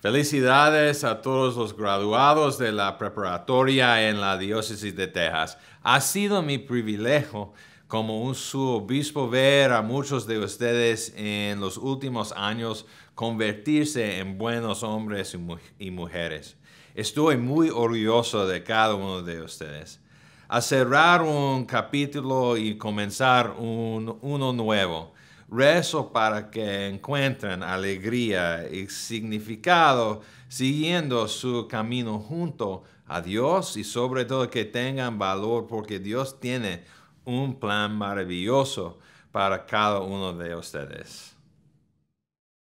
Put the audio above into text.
Felicidades a todos los graduados de la preparatoria en la diócesis de Texas. Ha sido mi privilegio como un obispo ver a muchos de ustedes en los últimos años convertirse en buenos hombres y, mujeres. Estoy muy orgulloso de cada uno de ustedes. A cerrar un capítulo y comenzar uno nuevo, Rezo para que encuentren alegría y significado siguiendo su camino junto a Dios y sobre todo que tengan valor porque Dios tiene un plan maravilloso para cada uno de ustedes.